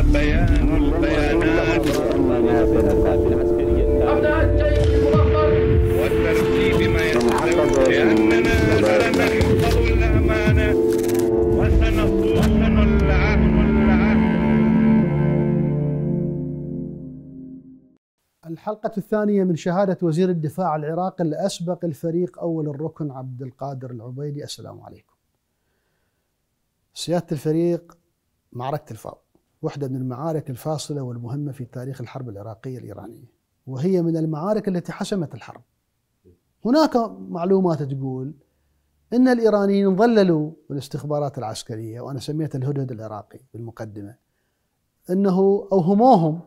بيان البيانات ما لأننا الأمانة العهد الحلقة الثانية من شهادة وزير الدفاع العراقي الأسبق الفريق أول الركن عبد القادر العبيدي السلام عليكم سيادة الفريق معركة الفاو واحدة من المعارك الفاصلة والمهمة في تاريخ الحرب العراقية الإيرانية وهي من المعارك التي حسمت الحرب هناك معلومات تقول أن الإيرانيين ظللوا الاستخبارات العسكرية وأنا سميت الهدهد العراقي بالمقدمة أنه أوهموهم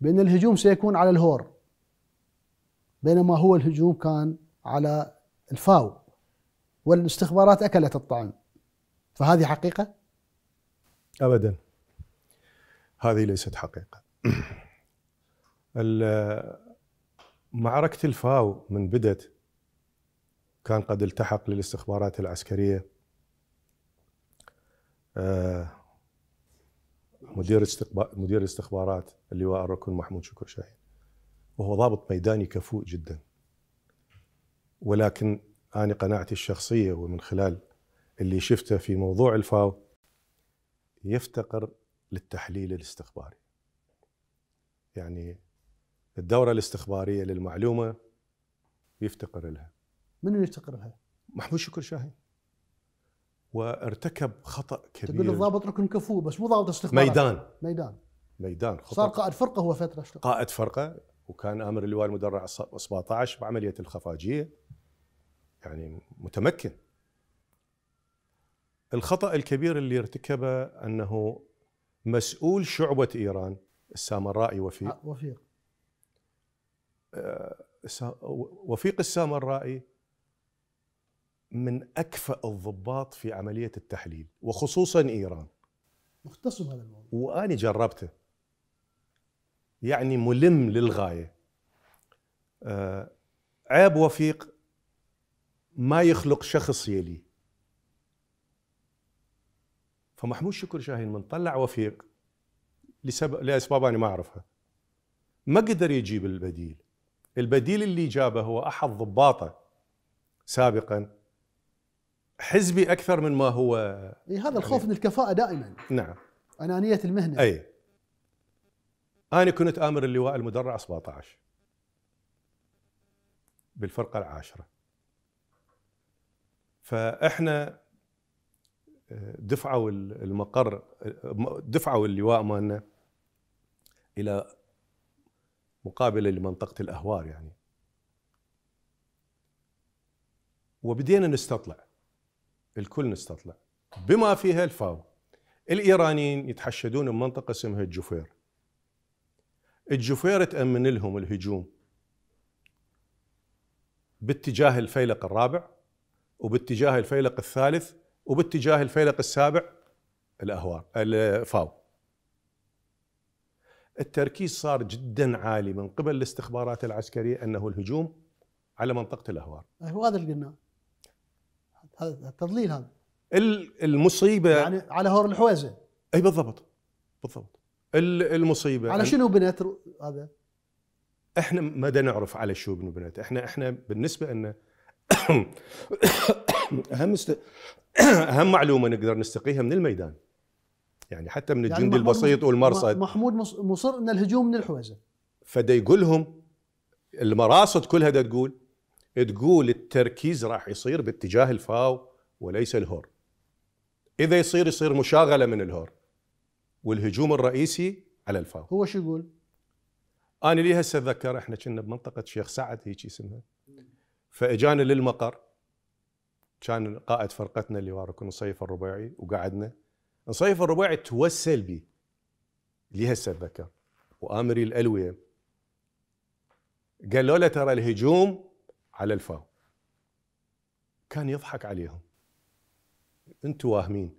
بأن الهجوم سيكون على الهور بينما هو الهجوم كان على الفاو والاستخبارات أكلت الطعم فهذه حقيقة؟ أبداً هذه ليست حقيقة معركة الفاو من بدت كان قد التحق للاستخبارات العسكرية آه، مدير مدير الاستخبارات اللواء الركن محمود شكر شاهين وهو ضابط ميداني كفوء جدا ولكن أنا قناعتي الشخصية ومن خلال اللي شفته في موضوع الفاو يفتقر للتحليل الاستخباري يعني الدورة الاستخبارية للمعلومة يفتقر لها من يفتقر لها؟ محمود شكر شاهين وارتكب خطأ كبير تقول الضابط ركن كفو بس مو ضابط استخبارات ميدان ميدان ميدان خطأ صار قائد فرقة هو فترة اشتغل. قائد فرقة وكان آمر اللواء المدرع 17 بعملية الخفاجية يعني متمكن الخطأ الكبير اللي ارتكبه أنه مسؤول شعبة إيران السامرائي آه، وفيق آه، وفيق وفيق السامرائي من أكفأ الضباط في عملية التحليل وخصوصا إيران مختص هذا الموضوع وأنا جربته يعني ملم للغاية آه، عيب وفيق ما يخلق شخص يلي فمحمود شكر شاهين من طلع وفيق لسبب لاسباب انا ما اعرفها ما قدر يجيب البديل البديل اللي جابه هو احد ضباطه سابقا حزبي اكثر من ما هو اي هذا يعني الخوف من الكفاءه دائما نعم انانيه المهنه اي انا كنت امر اللواء المدرع 17 بالفرقه العاشره فاحنا دفعوا المقر دفعوا اللواء مالنا الى مقابل لمنطقه الاهوار يعني وبدينا نستطلع الكل نستطلع بما فيها الفاو الايرانيين يتحشدون بمنطقه اسمها الجفير الجفير تامن لهم الهجوم باتجاه الفيلق الرابع وباتجاه الفيلق الثالث وباتجاه الفيلق السابع الاهوار الفاو التركيز صار جدا عالي من قبل الاستخبارات العسكريه انه الهجوم على منطقه الاهوار هو هذا اللي قلناه هذا التضليل هذا المصيبه يعني على هور الحويزه اي بالضبط بالضبط المصيبه على شنو بنت هذا؟ احنا ما نعرف على شو بنت احنا احنا بالنسبه لنا اهم است... اهم معلومه نقدر نستقيها من الميدان يعني حتى من يعني الجندي يعني البسيط والمرصد محمود مصر ان الهجوم من الحوزه فدا يقول لهم المراصد كلها دا تقول تقول التركيز راح يصير باتجاه الفاو وليس الهور اذا يصير يصير مشاغله من الهور والهجوم الرئيسي على الفاو هو شو يقول؟ انا لي هسه اتذكر احنا كنا بمنطقه شيخ سعد هيك اسمها فاجانا للمقر كان قائد فرقتنا اللي هو ركن نصيف الرباعي وقعدنا نصيف الرباعي توسل بي لهسه اتذكر وامري الالويه قالوا له ترى الهجوم على الفاو كان يضحك عليهم انتوا واهمين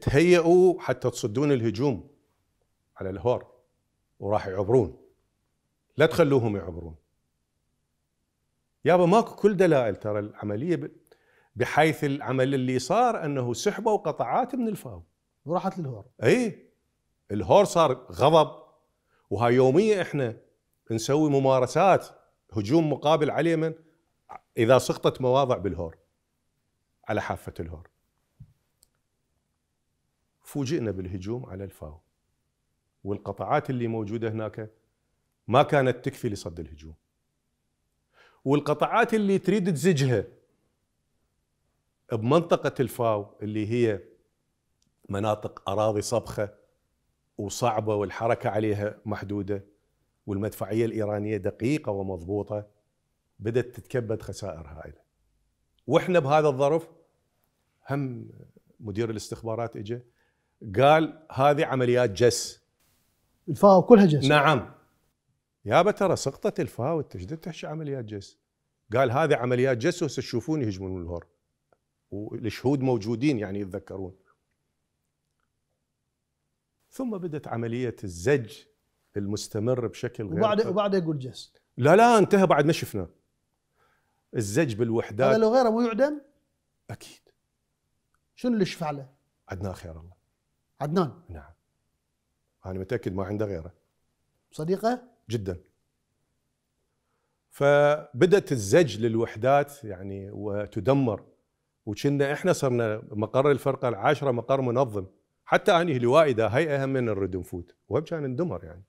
تهيئوا حتى تصدون الهجوم على الهور وراح يعبرون لا تخلوهم يعبرون يابا ماكو كل دلائل ترى العمليه بحيث العمل اللي صار انه سحبوا قطعات من الفاو وراحت للهور اي الهور صار غضب وهاي يوميه احنا نسوي ممارسات هجوم مقابل عليه من اذا سقطت مواضع بالهور على حافه الهور فوجئنا بالهجوم على الفاو والقطعات اللي موجوده هناك ما كانت تكفي لصد الهجوم والقطعات اللي تريد تزجها بمنطقة الفاو اللي هي مناطق أراضي صبخة وصعبة والحركة عليها محدودة والمدفعية الإيرانية دقيقة ومضبوطة بدأت تتكبد خسائر هائلة وإحنا بهذا الظرف هم مدير الاستخبارات إجا قال هذه عمليات جس الفاو كلها جس نعم يابا ترى سقطت الفاوت ايش تحكي عمليات جس قال هذه عمليات جس وهسه تشوفون يهجمون الهور والشهود موجودين يعني يتذكرون ثم بدت عمليه الزج المستمر بشكل غير وبعد وبعد يقول جس لا لا انتهى بعد ما شفنا الزج بالوحدات هذا لو غيره مو يعدم اكيد شنو اللي شفع له؟ عدنان خير الله عدنان نعم انا متاكد ما عنده غيره صديقه جدا فبدت الزج للوحدات يعني وتدمر وكنا احنا صرنا مقر الفرقه العاشره مقر منظم حتى اني لوائي ده هي اهم من نرد نفوت وكان كان اندمر يعني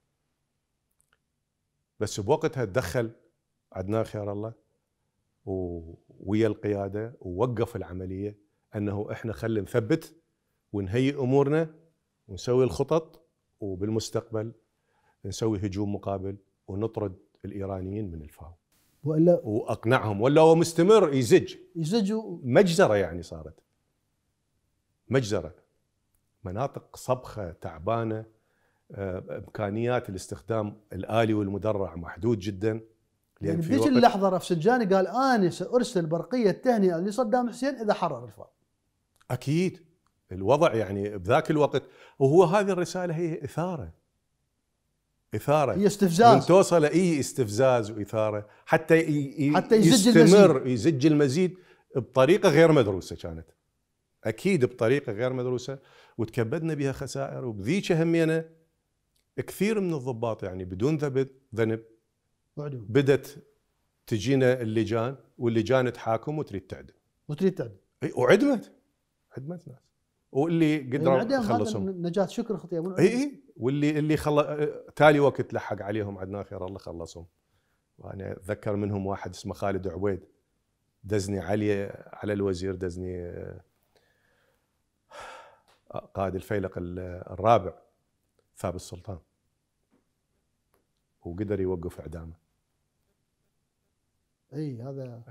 بس بوقتها تدخل عدنان خير الله ويا القياده ووقف العمليه انه احنا خلي نثبت ونهيئ امورنا ونسوي الخطط وبالمستقبل نسوي هجوم مقابل ونطرد الايرانيين من الفاو والا واقنعهم ولا هو مستمر يزج يزج مجزره يعني صارت مجزره مناطق صبخه تعبانه آه، امكانيات الاستخدام الالي والمدرع محدود جدا لان يعني في ذيك اللحظه رفسنجاني قال انا سارسل برقيه تهنئه لصدام حسين اذا حرر الفاو اكيد الوضع يعني بذاك الوقت وهو هذه الرساله هي اثاره اثاره هي استفزاز من توصل اي استفزاز واثاره حتى ي... حتى يزج يستمر المزيد. يزج المزيد بطريقه غير مدروسه كانت اكيد بطريقه غير مدروسه وتكبدنا بها خسائر وبذيك همينا كثير من الضباط يعني بدون ذنب بدت تجينا اللجان واللجان تحاكم وتريد تعدم وتريد تعدم وعدمت عدمت ناس واللي يعني قدروا يخلصهم نجاة شكر خطيئه اي اي واللي اللي خل... تالي وقت لحق عليهم عدنان خير الله خلصهم وانا اتذكر منهم واحد اسمه خالد عبيد دزني علي على الوزير دزني آه، قائد الفيلق الرابع ثابت السلطان وقدر يوقف اعدامه اي هذا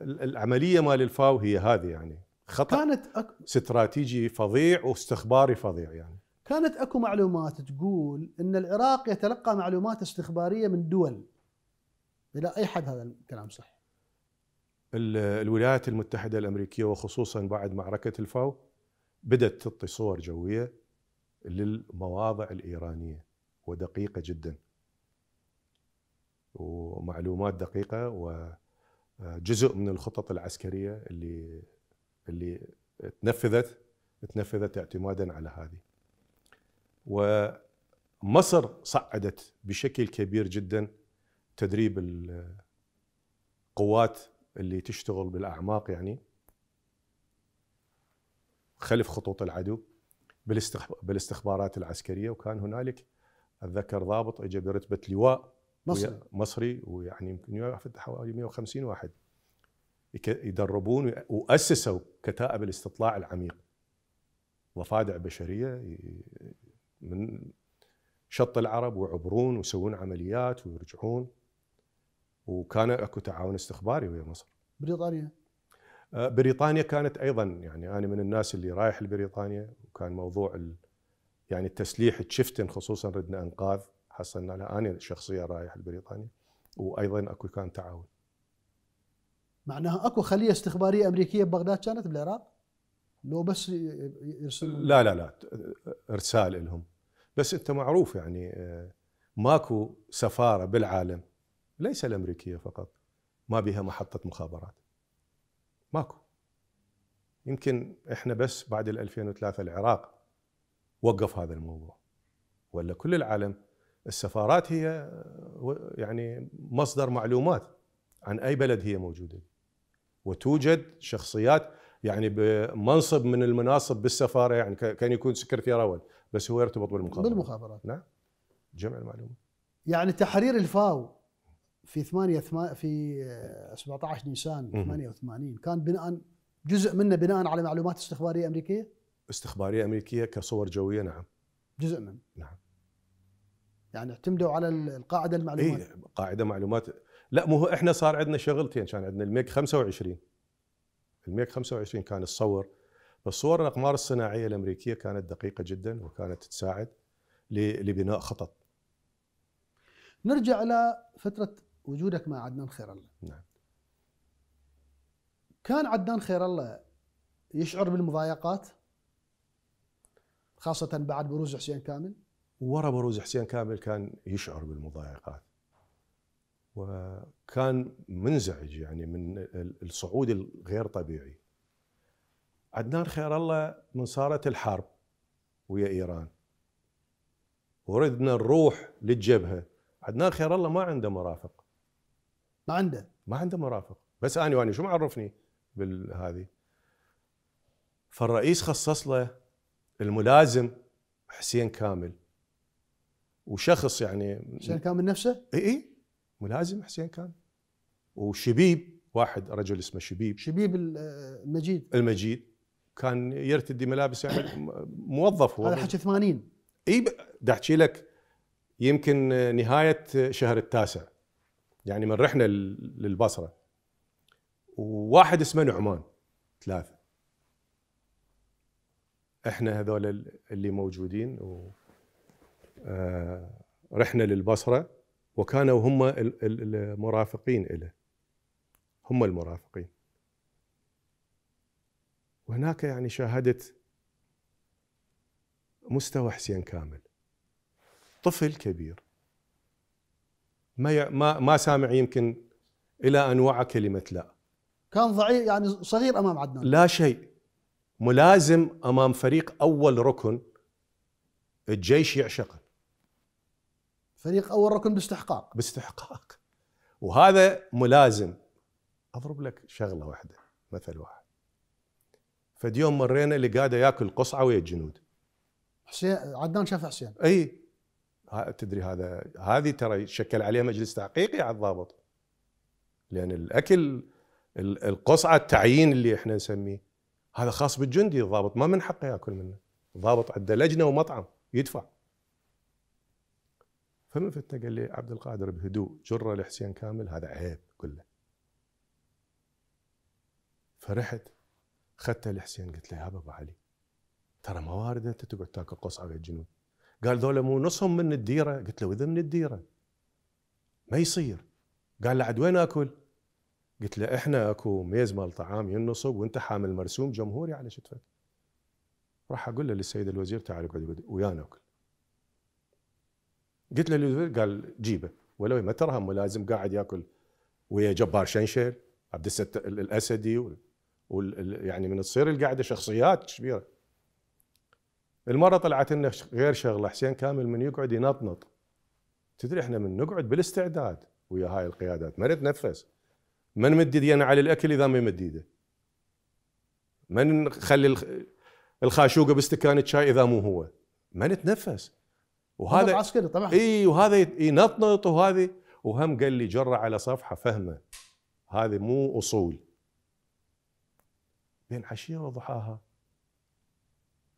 فالعمليه مال الفاو هي هذه يعني خطا كانت أك... استراتيجي فظيع واستخباري فظيع يعني كانت اكو معلومات تقول ان العراق يتلقى معلومات استخباريه من دول الى اي حد هذا الكلام صح؟ الولايات المتحده الامريكيه وخصوصا بعد معركه الفاو بدات تعطي صور جويه للمواضع الايرانيه ودقيقه جدا ومعلومات دقيقه وجزء من الخطط العسكريه اللي اللي تنفذت تنفذت اعتمادا على هذه ومصر صعدت بشكل كبير جدا تدريب القوات اللي تشتغل بالاعماق يعني خلف خطوط العدو بالاستخبارات العسكريه وكان هنالك اتذكر ضابط اجى برتبه لواء مصري مصري ويعني يمكن حوالي 150 واحد يدربون واسسوا كتائب الاستطلاع العميق وفادع بشريه من شط العرب ويعبرون ويسوون عمليات ويرجعون وكان اكو تعاون استخباري ويا مصر بريطانيا آه، بريطانيا كانت ايضا يعني انا من الناس اللي رايح لبريطانيا وكان موضوع يعني التسليح تشفتن خصوصا ردنا انقاذ حصلنا على انا شخصيا رايح لبريطانيا وايضا اكو كان تعاون معناها اكو خليه استخباريه امريكيه ببغداد كانت بالعراق؟ لو بس يرسل لا لا لا ارسال لهم بس انت معروف يعني آه، ماكو سفاره بالعالم ليس الامريكيه فقط ما بها محطه مخابرات ماكو يمكن احنا بس بعد ال 2003 العراق وقف هذا الموضوع ولا كل العالم السفارات هي آه، يعني مصدر معلومات عن اي بلد هي موجوده وتوجد شخصيات يعني بمنصب من المناصب بالسفاره يعني كان يكون سكرتير اول بس هو يرتبط بالمخابرات بالمخابرات نعم جمع المعلومات يعني تحرير الفاو في 8 في 17 آه، نيسان 88 كان بناء جزء منه بناء على معلومات استخباريه امريكيه استخباريه امريكيه كصور جويه نعم جزء منه نعم يعني اعتمدوا على القاعده المعلومات إيه قاعده معلومات لا مو احنا صار عندنا شغلتين كان عندنا الميك 25 الميك 25 كان الصور فالصور الاقمار الصناعيه الامريكيه كانت دقيقه جدا وكانت تساعد لبناء خطط. نرجع الى فتره وجودك مع عدنان خير الله. نعم. كان عدنان خير الله يشعر بالمضايقات خاصه بعد بروز حسين كامل؟ ورا بروز حسين كامل كان يشعر بالمضايقات. وكان منزعج يعني من الصعود الغير طبيعي عدنان خير الله من صارت الحرب ويا ايران وردنا نروح للجبهه عدنان خير الله ما عنده مرافق ما عنده ما عنده مرافق بس انا واني شو معرفني بالهذه فالرئيس خصص له الملازم حسين كامل وشخص يعني حسين كامل نفسه؟ اي اي ملازم حسين كان وشبيب واحد رجل اسمه شبيب شبيب المجيد المجيد كان يرتدي ملابس يعني موظف هو هذا حكي 80 اي بدي احكي لك يمكن نهايه شهر التاسع يعني من رحنا للبصره وواحد اسمه نعمان ثلاثه احنا هذول اللي موجودين و آه، رحنا للبصره وكانوا هم المرافقين له هم المرافقين وهناك يعني شاهدت مستوى حسين كامل طفل كبير ما ما ما سامع يمكن الى انواع كلمه لا كان ضعيف يعني صغير امام عدنان لا شيء ملازم امام فريق اول ركن الجيش يعشقه فريق اول ركن باستحقاق باستحقاق وهذا ملازم اضرب لك شغله واحده مثل واحد فد يوم مرينا اللي قاعد ياكل قصعه ويا الجنود حسين عدنان شاف حسين اي تدري هذا هذه ترى شكل عليها مجلس تحقيقي على الضابط لان الاكل القصعه التعيين اللي احنا نسميه هذا خاص بالجندي الضابط ما من حقه ياكل منه الضابط عنده لجنه ومطعم يدفع فمن فالملفت قال لي عبد القادر بهدوء جره لحسين كامل هذا عيب كله فرحت خدت لحسين قلت له يا بابا علي ترى ما وارد انت تقعد تاكل قصعه على الجنود قال ذولا مو نصهم من الديره قلت له واذا من الديره ما يصير قال له عد وين اكل؟ قلت له احنا اكو ميز مال طعام ينصب وانت حامل مرسوم جمهوري على شتفك راح اقول له للسيد الوزير تعال اقعد ويانا اكل قلت له لودفيل قال جيبه ولو ما ترهم ملازم قاعد ياكل ويا جبار شنشل عبد الست الاسدي وال... يعني من تصير القعده شخصيات كبيره المره طلعت لنا غير شغله حسين كامل من يقعد ينطنط تدري احنا من نقعد بالاستعداد ويا هاي القيادات ما نتنفس ما نمد يدينا على الاكل اذا ما يمد ايده ما نخلي الخاشوقه باستكان الشاي اذا مو هو ما نتنفس وهذا عسكري طبعا اي وهذا ينطنط وهذه وهم قال لي جرى على صفحه فهمه هذه مو اصول بين عشيه وضحاها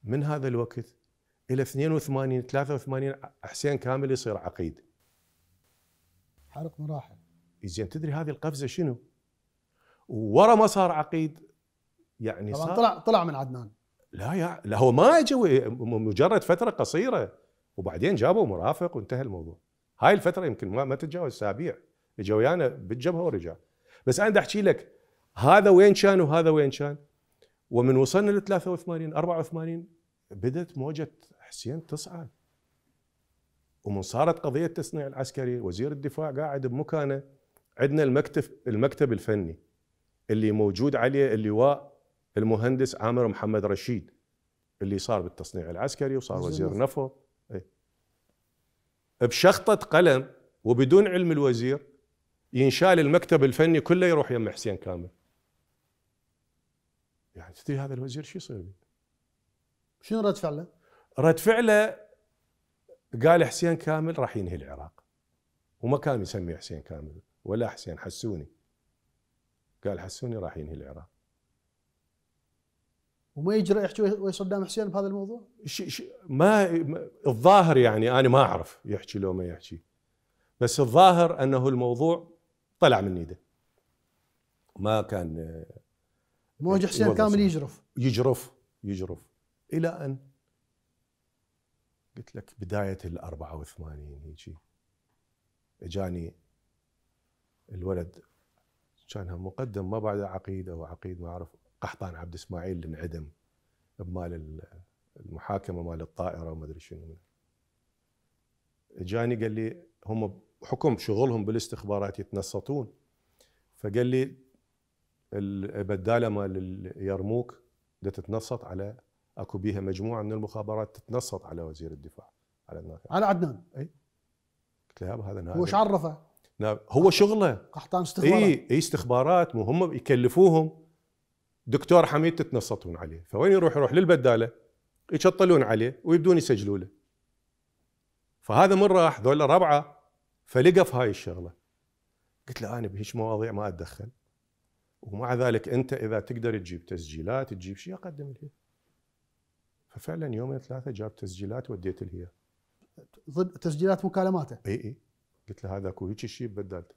من هذا الوقت الى 82 83 حسين كامل يصير عقيد حرق مراحل زين تدري هذه القفزه شنو؟ ورا ما صار عقيد يعني صار طلع طلع من عدنان لا يا لا هو ما اجى مجرد فتره قصيره وبعدين جابوا مرافق وانتهى الموضوع هاي الفتره يمكن ما, ما تتجاوز اسابيع اجوا ويانا بالجبهه ورجع بس انا احكي لك هذا وين كان وهذا وين كان ومن وصلنا ل 83 84 بدات موجه حسين تصعد ومن صارت قضيه التصنيع العسكري وزير الدفاع قاعد بمكانه عندنا المكتب المكتب الفني اللي موجود عليه اللواء المهندس عامر محمد رشيد اللي صار بالتصنيع العسكري وصار وزير نفط بشخطة قلم وبدون علم الوزير ينشال المكتب الفني كله يروح يم حسين كامل يعني تدري هذا الوزير شو يصير شنو رد فعله؟ رد فعله قال حسين كامل راح ينهي العراق وما كان يسمي حسين كامل ولا حسين حسوني قال حسوني راح ينهي العراق وما يجرأ يحكي ويصدام حسين بهذا الموضوع؟ ش ش ما الظاهر يعني انا ما اعرف يحكي لو ما يحكي بس الظاهر انه الموضوع طلع من ايده ما كان آه، موجه حسين كامل يجرف يجرف يجرف الى ان قلت لك بدايه ال 84 هيجي اجاني الولد كان مقدم ما بعد عقيد او عقيد ما اعرف قحطان عبد اسماعيل اللي انعدم بمال المحاكمه مال الطائره وما ادري شنو جاني قال لي هم بحكم شغلهم بالاستخبارات يتنصتون فقال لي البداله مال اليرموك تتنصت على اكو بيها مجموعه من المخابرات تتنصت على وزير الدفاع على النافع على عدنان اي قلت له هذا هو ايش عرفه؟ هو شغله قحطان استخبارات اي اي استخبارات مو هم يكلفوهم دكتور حميد تتنصتون عليه فوين يروح يروح للبداله يشطلون عليه ويبدون يسجلوا له فهذا من راح ذولا ربعه فلقى في هاي الشغله قلت له انا بهيش مواضيع ما اتدخل ومع ذلك انت اذا تقدر تجيب تسجيلات تجيب شيء اقدم لها ففعلا يومين ثلاثه جاب تسجيلات وديت لها ضد تسجيلات مكالماته اي اي قلت له هذا اكو هيك شيء بدلت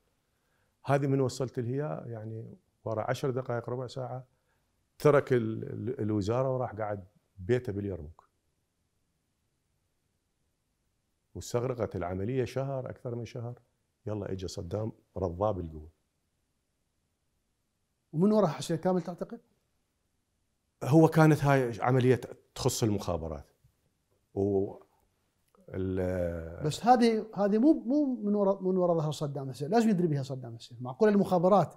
هذه من وصلت لها يعني ورا عشر دقائق ربع ساعه ترك الوزاره وراح قعد بيته باليرموك واستغرقت العمليه شهر اكثر من شهر يلا اجى صدام رضاه بالقوه ومن وراء حسين كامل تعتقد؟ هو كانت هاي عمليه تخص المخابرات و بس هذه هذه مو مو من وراء من وراء ظهر صدام حسين لازم يدري بها صدام حسين معقول المخابرات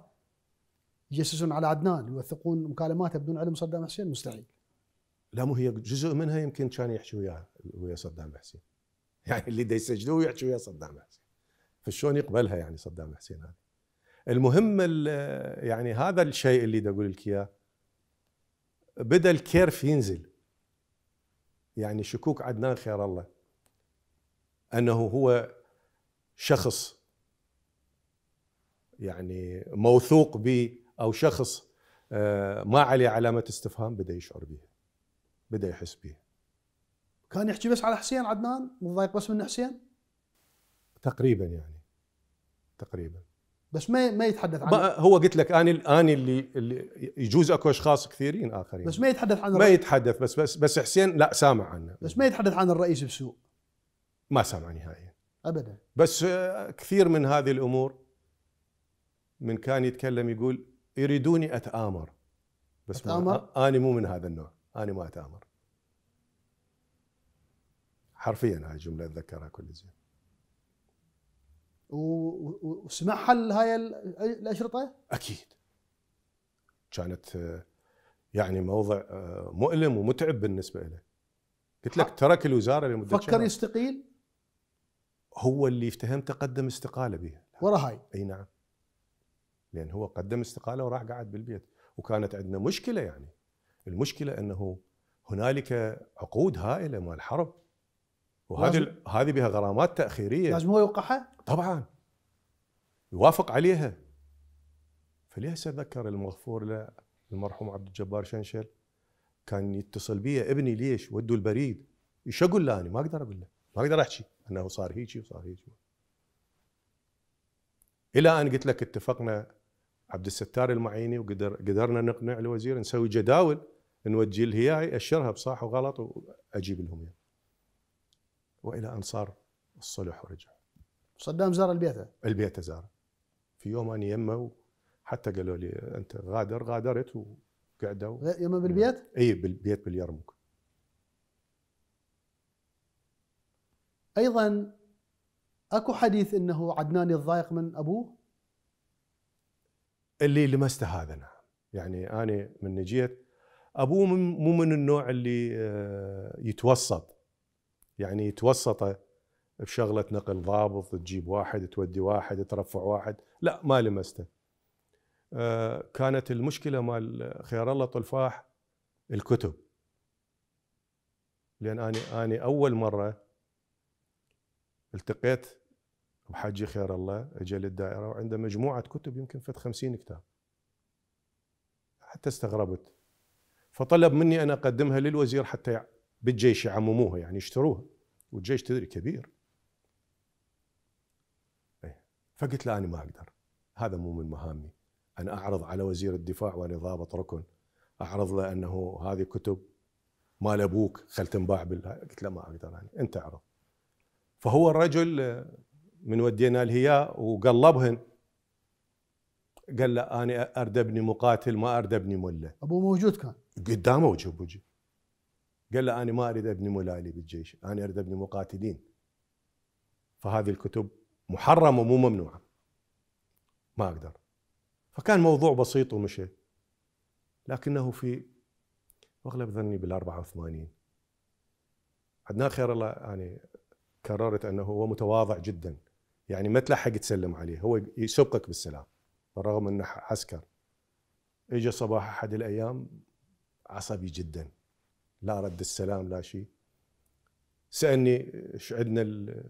يجسسون على عدنان يوثقون مكالماته بدون علم صدام حسين مستحيل لا مو هي جزء منها يمكن كان يحكي وياه ويا صدام حسين يعني اللي يسجلوه يحكي ويا صدام حسين فشلون يقبلها يعني صدام حسين هذه المهم يعني هذا الشيء اللي دا اقول لك اياه بدا الكيرف ينزل يعني شكوك عدنان خير الله انه هو شخص يعني موثوق به او شخص آه، ما عليه علامه استفهام بدا يشعر بها بدا يحس بها كان يحكي بس على حسين عدنان متضايق بس من حسين تقريبا يعني تقريبا بس ما ما يتحدث عن هو قلت لك اني اني اللي, اللي يجوز اكو اشخاص كثيرين اخرين بس ما يتحدث عن ما يتحدث بس بس بس حسين لا سامع عنه بس ما يتحدث عن الرئيس بسوء ما سامع نهائيا ابدا بس آه، كثير من هذه الامور من كان يتكلم يقول يريدوني اتامر بس أتآمر؟ ما آه، انا مو من هذا النوع انا ما اتامر حرفيا هاي الجمله اتذكرها كل زين وسمعها هاي الاشرطه؟ اكيد كانت آه، يعني موضع آه، مؤلم ومتعب بالنسبه له قلت لك ترك الوزاره لمده فكر شهر. يستقيل؟ هو اللي افتهمته تقدم استقاله بها ورا هاي اي نعم لان هو قدم استقاله وراح قعد بالبيت وكانت عندنا مشكله يعني المشكله انه هنالك عقود هائله مال حرب وهذه هذه بها غرامات تاخيريه لازم هو يوقعها؟ طبعا يوافق عليها فليس ذكر المغفور له المرحوم عبد الجبار شنشل كان يتصل بي ابني ليش ودوا البريد ايش اقول له انا ما اقدر اقول له ما اقدر احكي انه صار هيجي وصار هيجي الى ان قلت لك اتفقنا عبد الستار المعيني وقدر قدرنا نقنع الوزير نسوي جداول نوجه الهياي اشرها بصح وغلط واجيب لهم يعني. والى ان صار الصلح ورجع صدام زار البيت البيت زار في يوم انا يمه حتى قالوا لي انت غادر غادرت وقعدوا يمه بالبيت؟ اي بالبيت باليرموك ايضا اكو حديث انه عدنان يتضايق من ابوه؟ اللي لمسته هذا نعم يعني انا من جيت ابوه مو من النوع اللي آه، يتوسط يعني يتوسط بشغله نقل ضابط تجيب واحد تودي واحد ترفع واحد لا ما لمسته آه، كانت المشكله مال خير الله طلفاح الكتب لان اني اني اول مره التقيت بحجي خير الله اجى للدائره وعنده مجموعه كتب يمكن فت 50 كتاب حتى استغربت فطلب مني ان اقدمها للوزير حتى بالجيش يعمموها يعني يشتروها والجيش تدري كبير إيه. فقلت له انا ما اقدر هذا مو من مهامي انا اعرض على وزير الدفاع وانا ضابط ركن اعرض له انه هذه كتب مال ابوك خل تنباع بالله قلت له ما اقدر يعني انت اعرض فهو الرجل من ودينا الهياء وقلبهن قال له انا اردبني مقاتل ما اردبني مله ابوه موجود كان قدامه وجه بوجه قال له انا ما اريد ابني ملالي بالجيش انا اريد ابني مقاتلين فهذه الكتب محرمه مو ممنوعه ما اقدر فكان موضوع بسيط ومشي لكنه في اغلب ظني بال 84 عدنان خير الله يعني كررت انه هو متواضع جدا يعني ما تلحق تسلم عليه هو يسبقك بالسلام بالرغم انه عسكر اجى صباح احد الايام عصبي جدا لا رد السلام لا شيء سالني ايش عندنا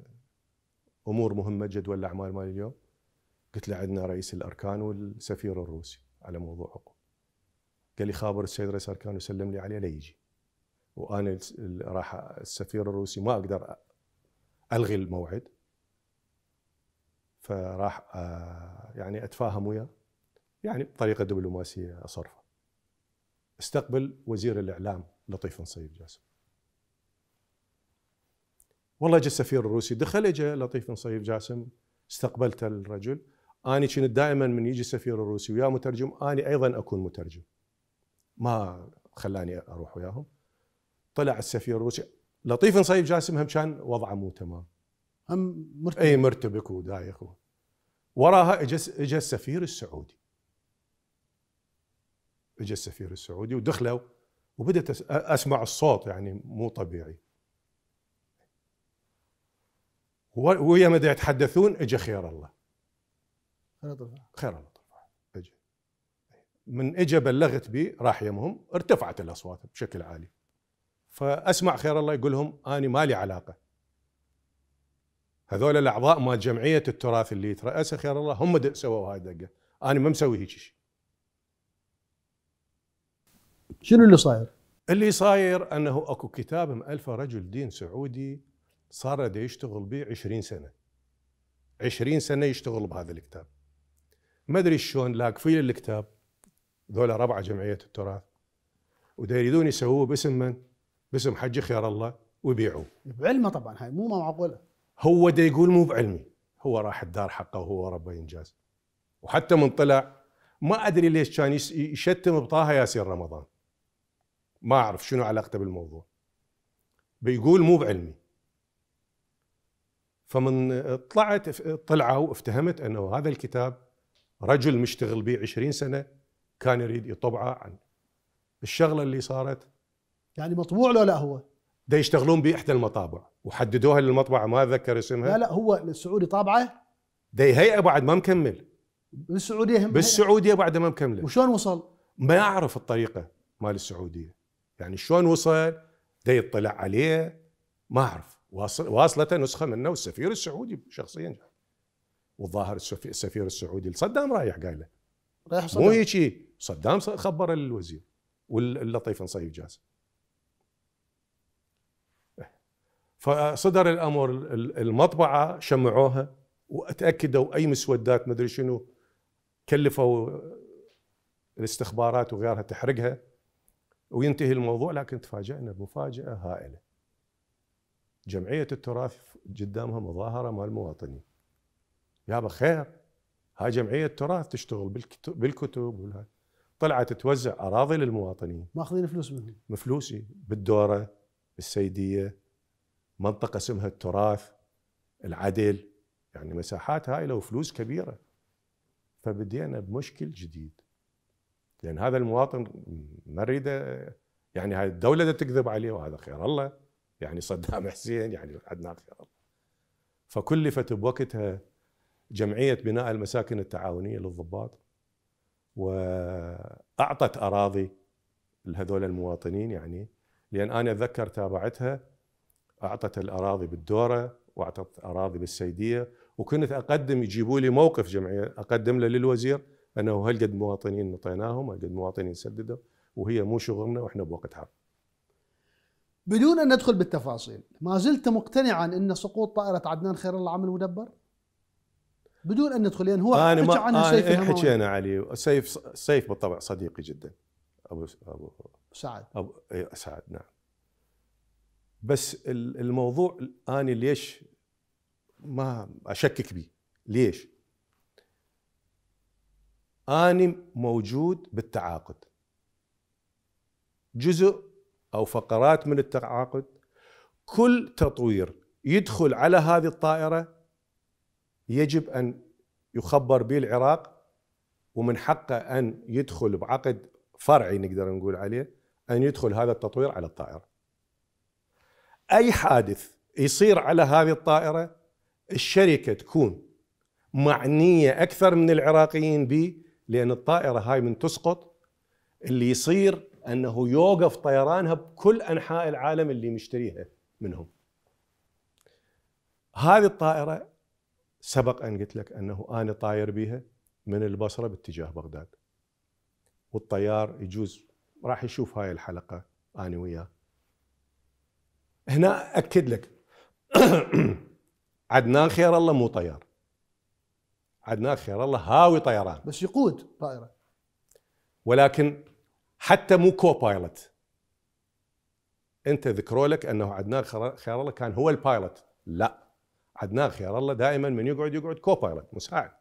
امور مهمه جدول الاعمال مال اليوم قلت له عندنا رئيس الاركان والسفير الروسي على موضوع عقوق قال لي خابر السيد رئيس الاركان وسلم لي عليه لا يجي وانا راح السفير الروسي ما اقدر الغي الموعد فراح آه، يعني اتفاهم وياه يعني بطريقه دبلوماسيه اصرفه استقبل وزير الاعلام لطيف نصيب جاسم والله جا السفير الروسي دخل اجى لطيف نصيب جاسم استقبلت الرجل اني كنت دائما من يجي السفير الروسي ويا مترجم اني ايضا اكون مترجم ما خلاني اروح وياهم طلع السفير الروسي لطيف نصيب جاسم هم كان وضعه مو تمام هم مرتبك اي مرتبك ودايخ وراها اجى اجى السفير السعودي اجى السفير السعودي ودخلوا وبدت اسمع الصوت يعني مو طبيعي ويا ما يتحدثون اجى خير الله خير الله خير الله اجى من اجى بلغت بي راح يمهم ارتفعت الاصوات بشكل عالي فاسمع خير الله يقول لهم انا ما لي علاقه هذول الاعضاء مال جمعيه التراث اللي يترأسها خير الله هم سووا هاي الدقه انا ما مسوي هيك شيء شنو اللي صاير؟ اللي صاير انه اكو كتاب مألفة رجل دين سعودي صار دا يشتغل به 20 سنه 20 سنه يشتغل بهذا الكتاب ما ادري شلون لاقفين الكتاب ذولا ربعه جمعيه التراث ودا يريدون يسووه باسم من؟ باسم حج خير الله ويبيعوه بعلمه طبعا هاي مو معقوله هو دا يقول مو بعلمي هو راح الدار حقه وهو ربه ينجاز وحتى من طلع ما ادري ليش كان يشتم بطه ياسين رمضان ما اعرف شنو علاقته بالموضوع بيقول مو بعلمي فمن طلعت طلعوا افتهمت انه هذا الكتاب رجل مشتغل به 20 سنه كان يريد يطبعه عن الشغله اللي صارت يعني مطبوع له لا هو ده يشتغلون باحدى المطابع وحددوها للمطبعه ما اتذكر اسمها لا لا هو السعودي طابعه ده هيئه بعد ما مكمل بالسعوديه هم بالسعوديه بعد ما مكمل وشلون وصل؟ ما اعرف الطريقه مال السعوديه يعني شلون وصل ده يطلع عليه ما اعرف واصل واصلته نسخه منه والسفير السعودي شخصيا والظاهر السفير السعودي لصدام رايح قايله رايح صدام مو هيك صدام خبر الوزير واللطيف نصيف جاسم فصدر الامر المطبعه شمعوها وتاكدوا اي مسودات ما ادري شنو كلفوا الاستخبارات وغيرها تحرقها وينتهي الموضوع لكن تفاجئنا بمفاجاه هائله جمعيه التراث قدامها مظاهره مال المواطنين يابا خير هاي جمعيه تراث تشتغل بالكتب والهاي طلعت توزع اراضي للمواطنين ماخذين فلوس منهم فلوسي بالدوره السيديه منطقه اسمها التراث العدل يعني مساحات هائله وفلوس كبيره فبدينا بمشكل جديد لان هذا المواطن ما نريده يعني هاي الدوله دا تكذب عليه وهذا خير الله يعني صدام حسين يعني عدنان خير الله فكلفت بوقتها جمعيه بناء المساكن التعاونيه للضباط واعطت اراضي لهذول المواطنين يعني لان انا اتذكر تابعتها اعطت الاراضي بالدوره واعطت اراضي بالسيديه وكنت اقدم يجيبوا لي موقف جمعيه اقدم له للوزير انه هل قد مواطنين نطيناهم هل قد مواطنين سددوا وهي مو شغلنا واحنا بوقت حرب بدون ان ندخل بالتفاصيل ما زلت مقتنعا ان سقوط طائره عدنان خير الله عمل مدبر بدون ان ندخل يعني هو أنا حكى عنه سيف أنا إيه، حكينا عليه سيف سيف بالطبع صديقي جدا ابو ابو سعد ابو إيه، سعد نعم بس الموضوع اني ليش ما أشكك به ليش اني موجود بالتعاقد جزء أو فقرات من التعاقد كل تطوير يدخل على هذه الطائرة يجب أن يخبر به العراق ومن حقه أن يدخل بعقد فرعي نقدر نقول عليه أن يدخل هذا التطوير على الطائرة اي حادث يصير على هذه الطائره الشركه تكون معنيه اكثر من العراقيين به لان الطائره هاي من تسقط اللي يصير انه يوقف طيرانها بكل انحاء العالم اللي مشتريها منهم. هذه الطائره سبق ان قلت لك انه انا طاير بها من البصره باتجاه بغداد. والطيار يجوز راح يشوف هاي الحلقه انا وياه هنا اكد لك عدنان خير الله مو طيار عدنان خير الله هاوي طيران بس يقود طائره ولكن حتى مو كو بايلوت انت ذكروا لك انه عدنان خير الله كان هو البايلوت لا عدنان خير الله دائما من يقعد يقعد كو بايلوت مساعد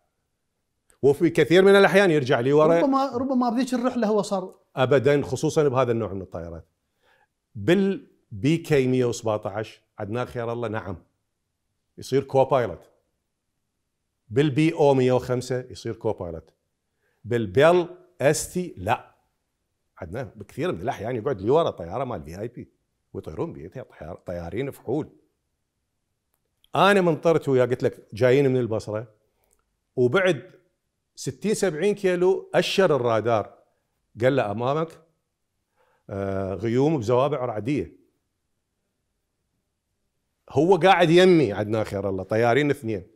وفي كثير من الاحيان يرجع لي ورا ربما ربما بذيك الرحله هو صار ابدا خصوصا بهذا النوع من الطائرات بال بي كي 117 عدنان خير الله نعم يصير كوبايلوت بالبي او 105 يصير كوبايلوت بالبيل اس تي لا عدنان بكثير من الاحيان يعني يقعد لي ورا طياره مال في اي بي ويطيرون بيتها طيارين فحول انا من طرت ويا قلت لك جايين من البصره وبعد 60 70 كيلو اشر الرادار قال له امامك آه، غيوم بزوابع رعديه هو قاعد يمي عدنان خير الله طيارين اثنين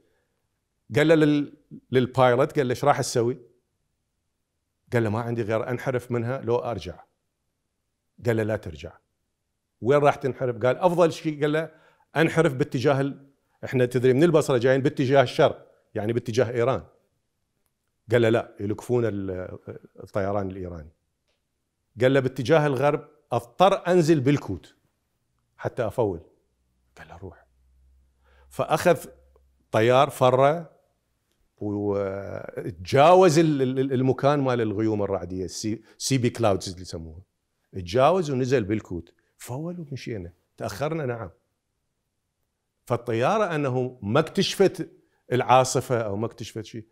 قال له لل... للبايلوت قال له ايش راح تسوي؟ قال له ما عندي غير انحرف منها لو ارجع قال له لا ترجع وين راح تنحرف؟ قال افضل شيء قال له انحرف باتجاه ال... احنا تدري من البصره جايين باتجاه الشرق يعني باتجاه ايران قال له لا يلقفون الطيران الايراني قال له باتجاه الغرب اضطر انزل بالكوت حتى افول قال له روح فاخذ طيار فر وتجاوز المكان مال الغيوم الرعديه السي سي بي كلاودز اللي يسموها تجاوز ونزل بالكوت فول ومشينا تاخرنا نعم فالطياره انه ما اكتشفت العاصفه او ما اكتشفت شيء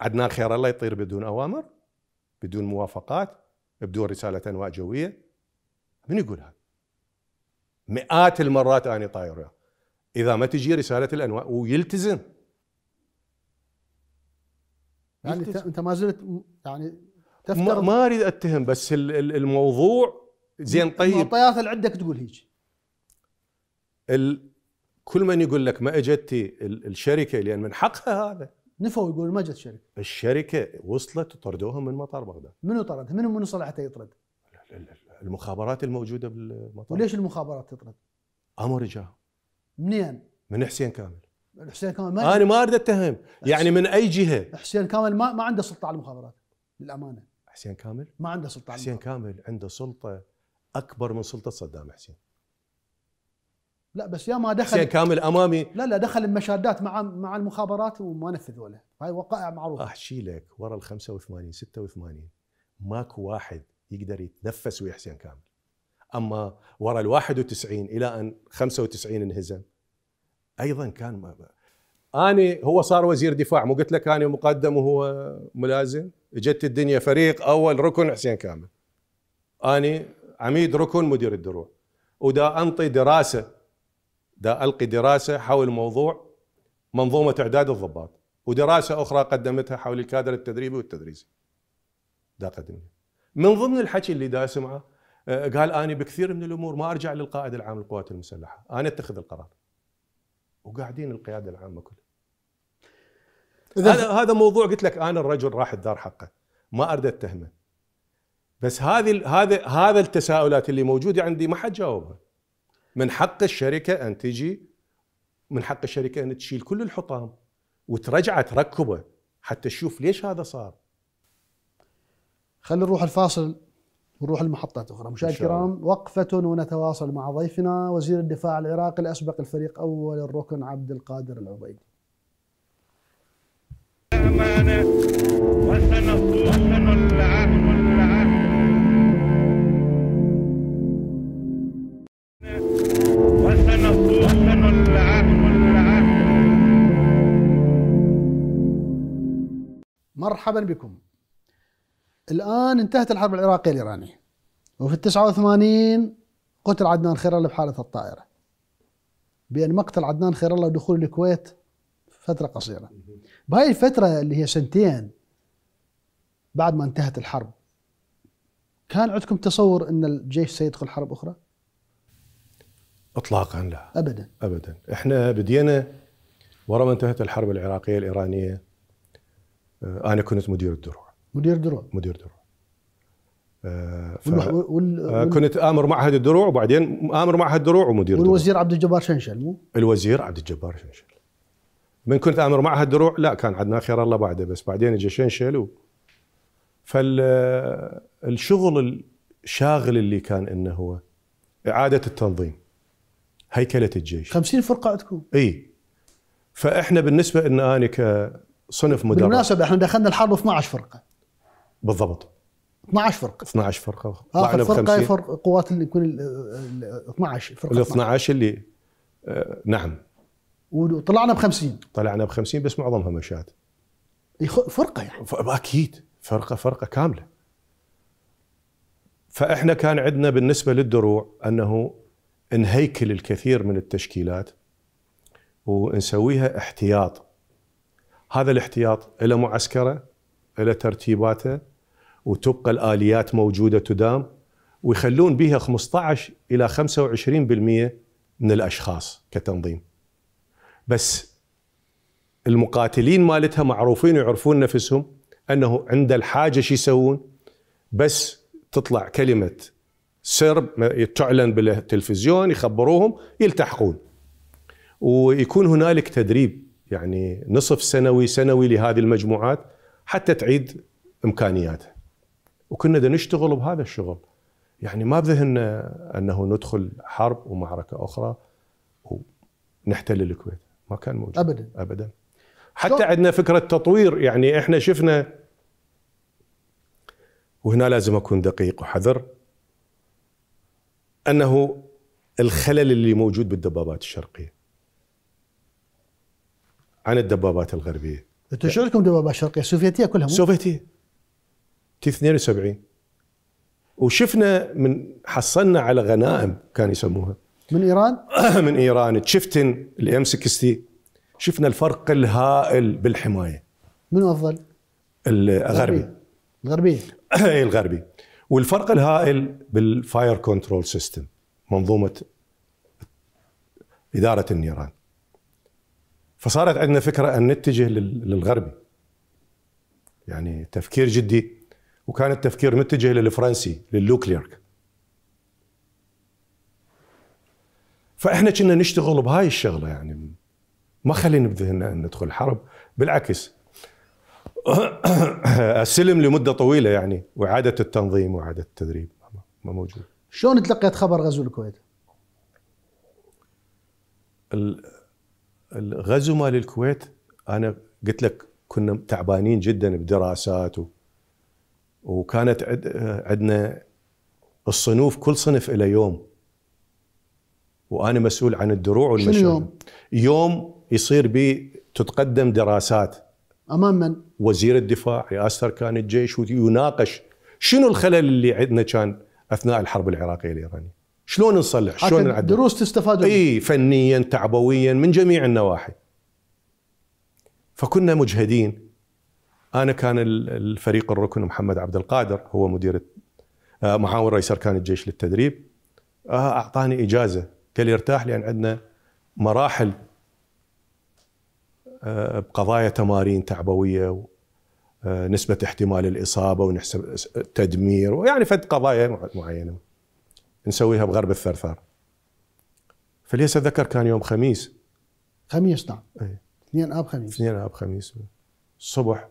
عدنان خير الله يطير بدون اوامر بدون موافقات بدون رساله انواع جويه من يقول هذا مئات المرات اني طايرة إذا ما تجي رسالة الانواء ويلتزم يعني أنت ما زلت يعني تفترض ما أريد أتهم بس الموضوع زين طيب المعطيات اللي عندك تقول هيك ال... كل من يقول لك ما اجت الشركه لان من حقها هذا نفوا يقول ما اجت شركه الشركه وصلت وطردوها من مطار بغداد منو طردها؟ منو منو صلحته يطرد؟ لا لا لا المخابرات الموجوده بالمطار وليش المخابرات تطرد؟ امر آه، جاء منين؟ من حسين كامل حسين كامل ما انا ما اريد اتهم يعني من اي جهه حسين كامل ما ما عنده سلطه على المخابرات للامانه حسين كامل ما عنده سلطه حسين كامل عنده سلطه اكبر من سلطه صدام حسين لا بس يا ما دخل حسين كامل امامي لا لا دخل بمشادات مع مع المخابرات وما نفذوا له هاي وقائع معروفه احشي لك ورا ال 85 86 ماكو واحد يقدر يتنفس ويحسن كامل اما ورا ال 91 الى ان 95 انهزم ايضا كان اني هو صار وزير دفاع مو قلت لك اني مقدم وهو ملازم اجت الدنيا فريق اول ركن حسين كامل اني عميد ركن مدير الدروع ودا انطي دراسه دا القي دراسه حول موضوع منظومه اعداد الضباط ودراسه اخرى قدمتها حول الكادر التدريبي والتدريسي دا قدمها من ضمن الحكي اللي دا اسمعه آه، قال اني بكثير من الامور ما ارجع للقائد العام للقوات المسلحه، انا اتخذ القرار. وقاعدين القياده العامه كلها. هذا هذا موضوع قلت لك انا الرجل راح الدار حقه، ما ارد اتهمه. بس هذه هذا هذا التساؤلات اللي موجوده عندي ما حد جاوبها. من حق الشركه ان تجي من حق الشركه ان تشيل كل الحطام وترجع تركبه حتى تشوف ليش هذا صار. خلينا نروح الفاصل ونروح لمحطات اخرى مشاهدينا الكرام وقفه ونتواصل مع ضيفنا وزير الدفاع العراقي الاسبق الفريق اول الركن عبد القادر العبيدي مرحبا بكم الآن انتهت الحرب العراقية الإيرانية وفي ال 89 قتل عدنان خير الله بحادث الطائرة بأن مقتل عدنان خير الله ودخول الكويت فترة قصيرة بهاي الفترة اللي هي سنتين بعد ما انتهت الحرب كان عندكم تصور أن الجيش سيدخل حرب أخرى؟ اطلاقا لا ابدا ابدا احنا بدينا ورا ما انتهت الحرب العراقيه الايرانيه آه، انا كنت مدير الدروع مدير دروع مدير دروع آه، ف... وال... آه، وال... كنت امر معهد الدروع وبعدين امر معهد الدروع ومدير والوزير دروع والوزير عبد الجبار شنشل مو؟ الوزير عبد الجبار شنشل من كنت امر معهد الدروع لا كان عدنا خير الله بعده بس بعدين اجى شنشل و... فالشغل آه، الشاغل اللي كان انه هو اعاده التنظيم هيكله الجيش 50 فرقه عندكم اي فاحنا بالنسبه ان انا كصنف مدرب بالمناسبه احنا دخلنا الحرب 12 فرقه بالضبط 12 فرقه 12 فرقه اخر فرقه هي فرق قوات اللي يكون ال 12 فرقه ال 12 اللي آه نعم وطلعنا ب 50 طلعنا ب 50 بس معظمها مشات فرقه يعني اكيد فرقه فرقه كامله فاحنا كان عندنا بالنسبه للدروع انه نهيكل الكثير من التشكيلات ونسويها احتياط هذا الاحتياط له معسكره إلى ترتيباتها وتبقى الاليات موجوده تدام ويخلون بها 15 الى 25% من الاشخاص كتنظيم بس المقاتلين مالتها معروفين ويعرفون نفسهم انه عند الحاجه شو يسوون بس تطلع كلمه سرب تعلن بالتلفزيون يخبروهم يلتحقون ويكون هنالك تدريب يعني نصف سنوي سنوي لهذه المجموعات حتى تعيد امكانياته وكنا دا نشتغل بهذا الشغل يعني ما بذهننا انه ندخل حرب ومعركه اخرى ونحتل الكويت ما كان موجود ابدا ابدا حتى عندنا فكره تطوير يعني احنا شفنا وهنا لازم اكون دقيق وحذر انه الخلل اللي موجود بالدبابات الشرقيه عن الدبابات الغربيه شو تشاركهم دبابات شرقيه السوفيتيه كلها مو؟ سوفيتيه تي 72 وشفنا من حصلنا على غنائم كانوا يسموها من ايران؟ من ايران تشفتن الام 60 شفنا الفرق الهائل بالحمايه من افضل؟ الغربي الغربي اي الغربي والفرق الهائل بالفاير كنترول سيستم منظومه اداره النيران فصارت عندنا فكره ان نتجه للغربي يعني تفكير جدي وكان التفكير متجه للفرنسي للوكليرك فاحنا كنا نشتغل بهاي الشغله يعني ما خلينا بذهننا ان ندخل حرب بالعكس السلم لمده طويله يعني واعاده التنظيم واعاده التدريب ما موجود شلون تلقيت خبر غزو الكويت؟ الغزو مال الكويت انا قلت لك كنا تعبانين جدا بدراسات و... وكانت عندنا الصنوف كل صنف إلى يوم وانا مسؤول عن الدروع والمشاريع يوم؟ يوم يصير بي تتقدم دراسات امام من؟ وزير الدفاع رئاسه كان الجيش ويناقش شنو الخلل اللي عندنا كان اثناء الحرب العراقيه الايرانيه شلون نصلح شلون نعدل دروس تستفادوا اي فنيا تعبويا من جميع النواحي فكنا مجهدين انا كان الفريق الركن محمد عبد القادر هو مدير آه، محاور رئيس اركان الجيش للتدريب آه، اعطاني اجازه قال لي ارتاح لان عندنا مراحل آه، بقضايا تمارين تعبويه ونسبه احتمال الإصابة ونحسب التدمير ويعني فد قضايا معينة نسويها بغرب الثرثار فليس ذكر كان يوم خميس خميس نعم ايه. اب خميس اثنين اب خميس الصبح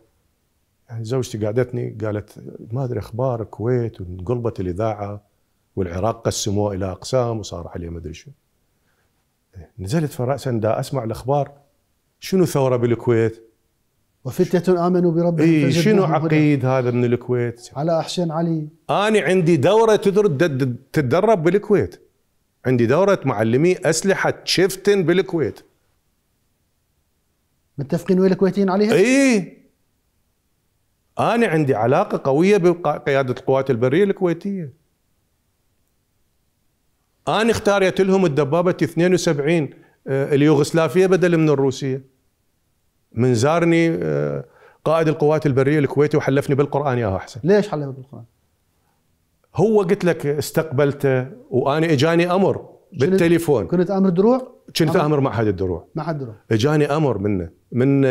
يعني زوجتي قعدتني قالت ما ادري اخبار الكويت وانقلبت الاذاعه والعراق قسموه الى اقسام وصار عليه ما ادري شو إيه. نزلت فراسا دا اسمع الاخبار شنو ثوره بالكويت وفتية آمنوا بربهم إيه شنو عقيد هدى. هذا من الكويت على أحسن علي أنا عندي دورة تتدرب بالكويت عندي دورة معلمي أسلحة شفتن بالكويت متفقين ويا الكويتيين عليها؟ اي أنا عندي علاقة قوية بقيادة القوات البرية الكويتية أنا اختاريت لهم الدبابة 72 آه، اليوغسلافية بدل من الروسية من زارني آه، قائد القوات البريه الكويتي وحلفني بالقران يا احسن ليش حلفك بالقران هو قلت لك استقبلته وانا اجاني امر بالتليفون كنت امر دروع كنت امر, معهد الدروع معهد الدروع اجاني امر منه من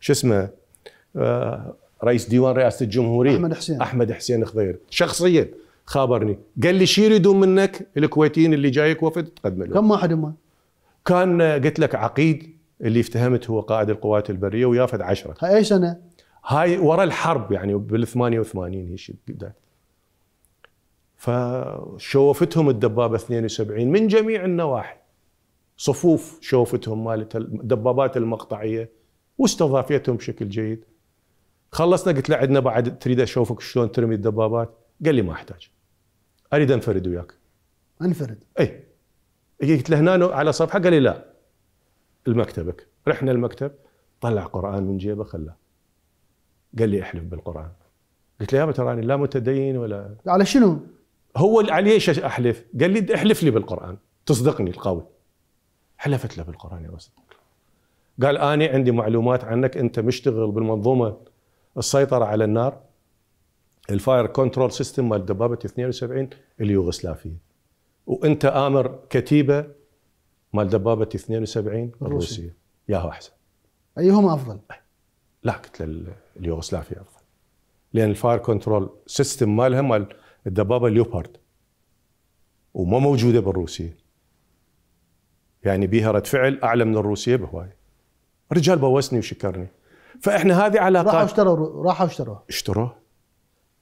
شو اسمه آه، رئيس ديوان رئاسه الجمهوريه احمد حسين احمد حسين خضير شخصيا خابرني قال لي شو يريدون منك الكويتيين اللي جايك وفد تقدم لهم كم واحد هم كان آه، قلت لك عقيد اللي افتهمت هو قائد القوات البريه ويافد 10 هاي اي سنه؟ هاي ورا الحرب يعني بال 88 هيك بدات فشوفتهم الدبابه 72 من جميع النواحي صفوف شوفتهم مالت الدبابات المقطعيه واستضافتهم بشكل جيد خلصنا قلت له عندنا بعد تريد اشوفك شلون ترمي الدبابات قال لي ما احتاج اريد انفرد وياك انفرد اي إيه، قلت له هنا على صفحه قال لي لا لمكتبك رحنا المكتب طلع قرآن من جيبه خلاه قال لي احلف بالقرآن قلت له يا تراني لا متدين ولا على شنو؟ هو على ايش احلف؟ قال لي احلف لي بالقرآن تصدقني القول حلفت له بالقرآن يا رسول قال أنا عندي معلومات عنك أنت مشتغل بالمنظومة السيطرة على النار الفاير كنترول سيستم مال دبابة 72 اليوغوسلافية وأنت آمر كتيبة مال دبابه 72 الروسيه ياهو احسن ايهما افضل؟ لا قلت لليوغوسلافيا افضل لان الفاير كنترول سيستم مالها مال الدبابه ليوبارد وما موجوده بالروسيه يعني بيها رد فعل اعلى من الروسيه بهواي رجال بوسني وشكرني فاحنا هذه علاقات راحوا اشتروا راحوا اشتروا اشتروا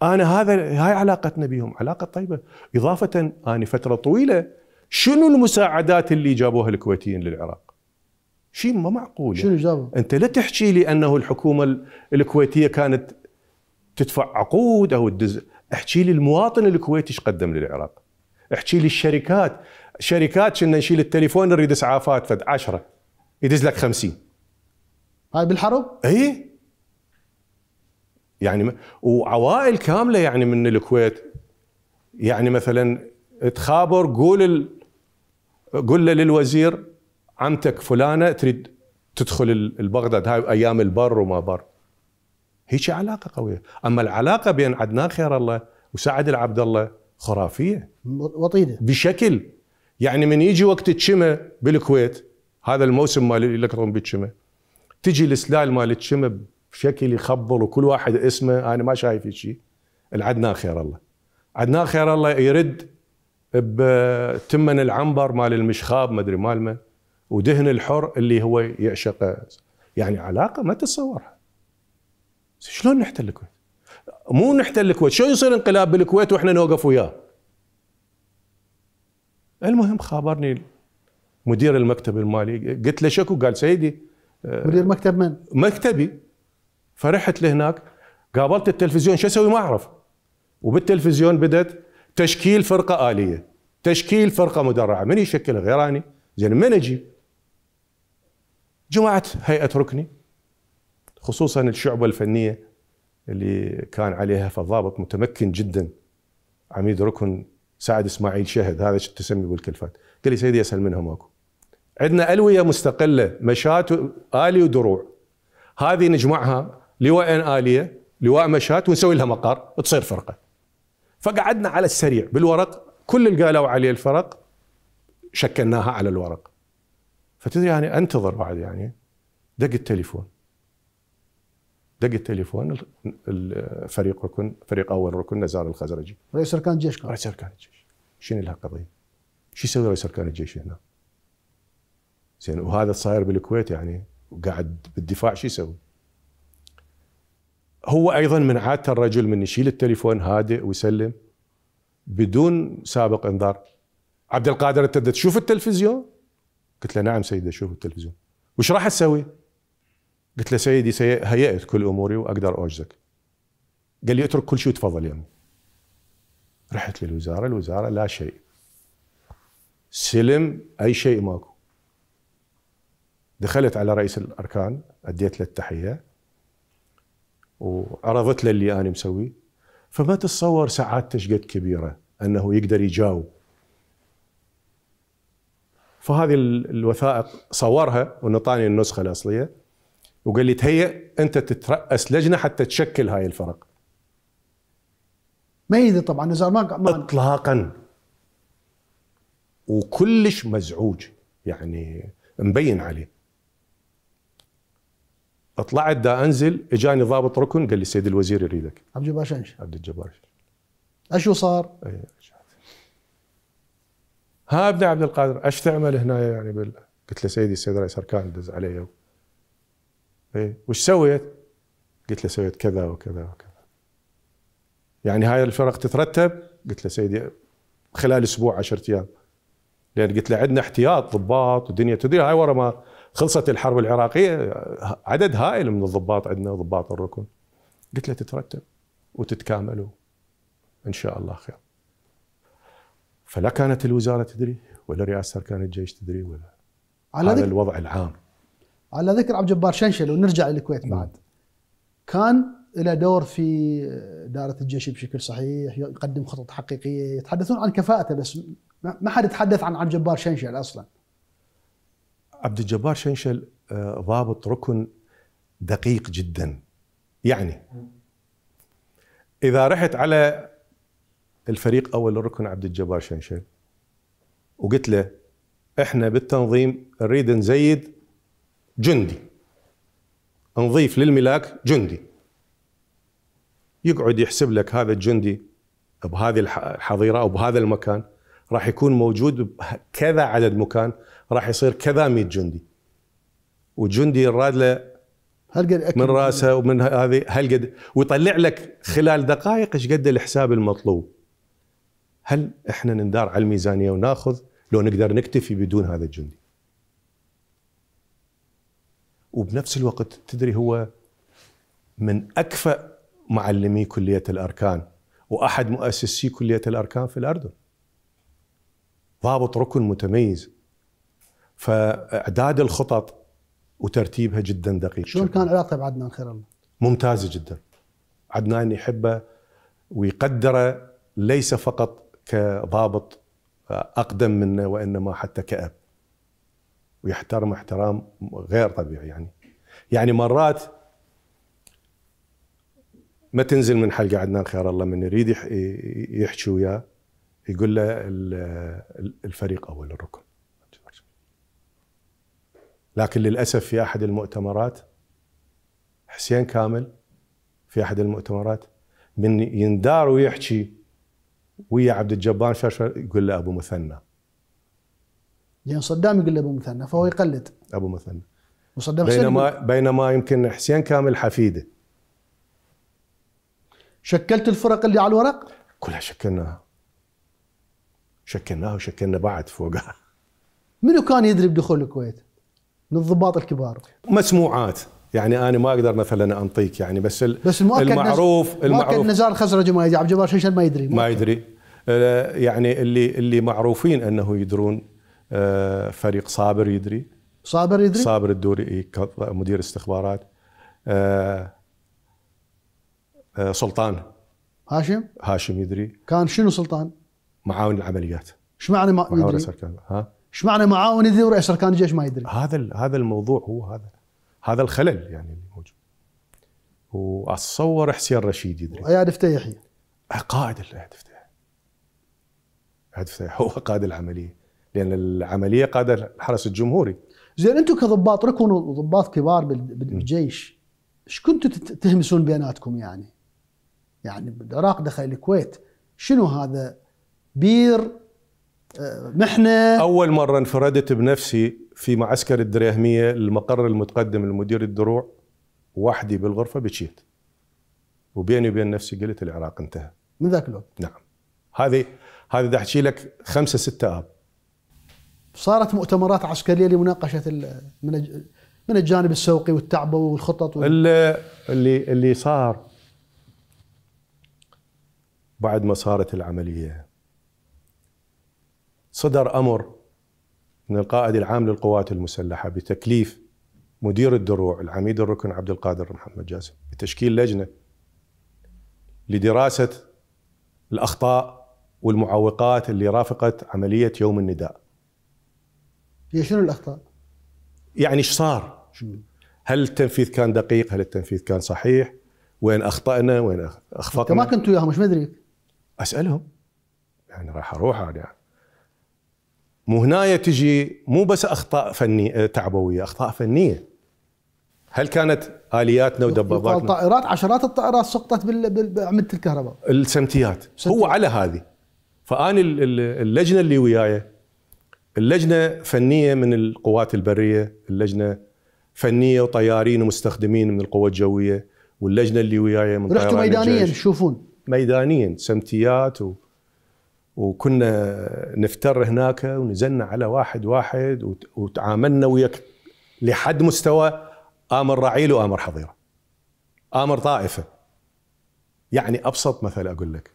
انا هذا هاي علاقتنا بهم علاقه طيبه اضافه انا فتره طويله شنو المساعدات اللي جابوها الكويتيين للعراق؟ شيء ما معقول يعني. شنو جابوا؟ انت لا تحكي لي انه الحكومه الكويتيه كانت تدفع عقود او الدز احكي لي المواطن الكويتي ايش قدم للعراق؟ احكي لي الشركات شركات كنا نشيل التليفون نريد اسعافات فد 10 يدز لك 50 هاي بالحرب؟ اي يعني وعوائل كامله يعني من الكويت يعني مثلا تخابر قول قل له للوزير عمتك فلانه تريد تدخل البغداد هاي ايام البر وما بر هيك علاقه قويه اما العلاقه بين عدنان خير الله وسعد العبد الله خرافيه وطيده بشكل يعني من يجي وقت الشمه بالكويت هذا الموسم مال الكترون بالشمه تجي السلال مال الشمه بشكل يخبل وكل واحد اسمه انا ما شايف شيء العدنان خير الله عدنان خير الله يرد بتمن العنبر مال المشخاب مدري مال من ودهن الحر اللي هو يعشقه يعني علاقه ما تتصورها شلون نحتل الكويت؟ مو نحتل الكويت شو يصير انقلاب بالكويت واحنا نوقف وياه المهم خابرني مدير المكتب المالي قلت له شكو قال سيدي آه، مدير مكتب من؟ مكتبي فرحت لهناك قابلت التلفزيون شو اسوي ما اعرف وبالتلفزيون بدات تشكيل فرقه اليه تشكيل فرقه مدرعه من يشكلها غير اني زين من اجيب جماعه هيئه ركني خصوصا الشعبه الفنيه اللي كان عليها فضابط متمكن جدا عميد ركن سعد اسماعيل شهد هذا شو تسمي بالكلفات قال لي سيدي اسهل منهم ماكو عندنا الويه مستقله مشات الي ودروع هذه نجمعها لواء اليه لواء مشات ونسوي لها مقر تصير فرقه فقعدنا على السريع بالورق كل اللي قالوا عليه الفرق شكلناها على الورق فتدري يعني انتظر بعد يعني دق التليفون دق التليفون الفريق ركن فريق اول ركن نزار الخزرجي رئيس اركان الجيش كان رئيس اركان الجيش شنو لها قضيه؟ شو يسوي رئيس اركان الجيش هنا؟ زين وهذا صاير بالكويت يعني وقاعد بالدفاع شو يسوي؟ هو ايضا من عاده الرجل من يشيل التليفون هادئ ويسلم بدون سابق انذار عبد القادر انت تشوف التلفزيون؟ قلت له نعم سيدي اشوف التلفزيون وش راح تسوي؟ قلت له سيدي سي... هيئت كل اموري واقدر اوجزك قال لي اترك كل شيء وتفضل يمي رحت للوزاره الوزاره لا شيء سلم اي شيء ماكو دخلت على رئيس الاركان اديت له التحيه وعرضت له اللي انا مسويه فما تتصور سعادته شقد كبيره انه يقدر يجاوب فهذه الوثائق صورها ونطاني النسخه الاصليه وقال لي تهيأ انت تترأس لجنه حتى تشكل هاي الفرق ما يدري طبعا نزار ما اطلاقا وكلش مزعوج يعني مبين عليه طلعت دا انزل اجاني ضابط ركن قال لي سيد الوزير يريدك عبد الجبار شنش عبد الجبار اشو صار؟ إيه، ها ابن عبد القادر ايش تعمل هنا يعني بال... قلت له سيدي السيد رئيس اركان دز علي و... ايه وش سويت؟ قلت له سويت كذا وكذا وكذا يعني هاي الفرق تترتب؟ قلت له سيدي خلال اسبوع 10 ايام لان قلت له عندنا احتياط ضباط ودنيا تدري هاي ورا ما خلصت الحرب العراقيه عدد هائل من الضباط عندنا ضباط الركن قلت له تترتب وتتكاملوا ان شاء الله خير فلا كانت الوزاره تدري ولا رئاسه اركان الجيش تدري ولا على هذا الوضع العام على ذكر عبد الجبار شنشل ونرجع للكويت نعم. بعد كان له دور في اداره الجيش بشكل صحيح يقدم خطط حقيقيه يتحدثون عن كفاءته بس ما حد يتحدث عن عبد الجبار شنشل اصلا عبد الجبار شنشل آه، ضابط ركن دقيق جدا يعني اذا رحت على الفريق اول الركن عبد الجبار شنشل وقلت له احنا بالتنظيم نريد نزيد جندي نضيف للملاك جندي يقعد يحسب لك هذا الجندي بهذه الحظيره او بهذا المكان راح يكون موجود بكذا عدد مكان راح يصير كذا 100 جندي وجندي الراد له هل قد من راسه ومن هذه هل قد ويطلع لك خلال دقائق ايش قد الحساب المطلوب هل احنا نندار على الميزانيه وناخذ لو نقدر نكتفي بدون هذا الجندي وبنفس الوقت تدري هو من اكفأ معلمي كليه الاركان واحد مؤسسي كليه الاركان في الاردن ضابط ركن متميز فاعداد الخطط وترتيبها جدا دقيق شلون كان علاقته بعدنان خير الله؟ ممتازه جدا عدنان يحبه ويقدره ليس فقط كضابط آه، اقدم منه وانما حتى كاب ويحترم احترام غير طبيعي يعني يعني مرات ما تنزل من حلقه عدنان خير الله من يريد يحكي وياه يقول له الفريق اول الركن لكن للاسف في احد المؤتمرات حسين كامل في احد المؤتمرات من يندار ويحكي ويا عبد الجبار شرشر يقول له ابو مثنى لان صدام يقول له ابو مثنى فهو يقلد ابو مثنى وصدام حسين بينما يقول... بينما يمكن حسين كامل حفيده شكلت الفرق اللي على الورق؟ كلها شكلناها شكلناها وشكلنا بعد فوقها منو كان يدري بدخول الكويت؟ من الضباط الكبار مسموعات يعني انا ما اقدر مثلا انطيك يعني بس بس المؤكد المعروف نز... المعروف مؤكد نزار خزرجي ما يدري عبد الجبار شيشان ما يدري مؤكد. ما يدري آه، يعني اللي اللي معروفين انه يدرون آه، فريق صابر يدري صابر يدري صابر الدوري مدير استخبارات آه، سلطان هاشم هاشم يدري كان شنو سلطان معاون العمليات ايش معنى ما يدري ها ايش معنى معاون يدري ورئيس اركان الجيش ما يدري هذا هذا الموضوع هو هذا هذا الخلل يعني اللي موجود واتصور حسين رشيد يدري اياد فتيحي قائد اياد فتيحي اياد فتيحي هو قائد العمليه لان العمليه قائد الحرس الجمهوري زين انتم كضباط ركن وضباط كبار بالجيش ايش كنتوا تهمسون بيناتكم يعني؟ يعني بالعراق دخل الكويت شنو هذا بير محنه اول مره انفردت بنفسي في معسكر الدراهميه المقر المتقدم لمدير الدروع وحدي بالغرفه بشيت وبيني وبين نفسي قلت العراق انتهى من ذاك الوقت نعم هذه هذه بدي احكي لك خمسه سته اب صارت مؤتمرات عسكريه لمناقشه من من الجانب السوقي والتعب والخطط وال... اللي اللي صار بعد ما صارت العمليه صدر امر من القائد العام للقوات المسلحه بتكليف مدير الدروع العميد الركن عبد القادر محمد جاسم بتشكيل لجنه لدراسه الاخطاء والمعوقات اللي رافقت عمليه يوم النداء. هي شنو الاخطاء؟ يعني ايش صار؟ هل التنفيذ كان دقيق؟ هل التنفيذ كان صحيح؟ وين اخطانا؟ وين اخفقنا؟ انت ما كنت وياهم ايش مدري اسالهم يعني راح اروح انا يعني. مو هنايا تجي مو بس اخطاء فنيه آه، تعبويه اخطاء فنيه هل كانت الياتنا ودباباتنا طائرات عشرات الطائرات سقطت باعمده الكهرباء السمتيات سمتيات. هو على هذه فانا اللجنه اللي وياي اللجنه فنيه من القوات البريه اللجنه فنيه وطيارين ومستخدمين من القوى الجويه واللجنه اللي وياي من رحتوا ميدانيا تشوفون ميدانيا سمتيات و... وكنا نفتر هناك ونزلنا على واحد واحد وتعاملنا وياك لحد مستوى امر رعيل وامر حظيره امر طائفه يعني ابسط مثل اقول لك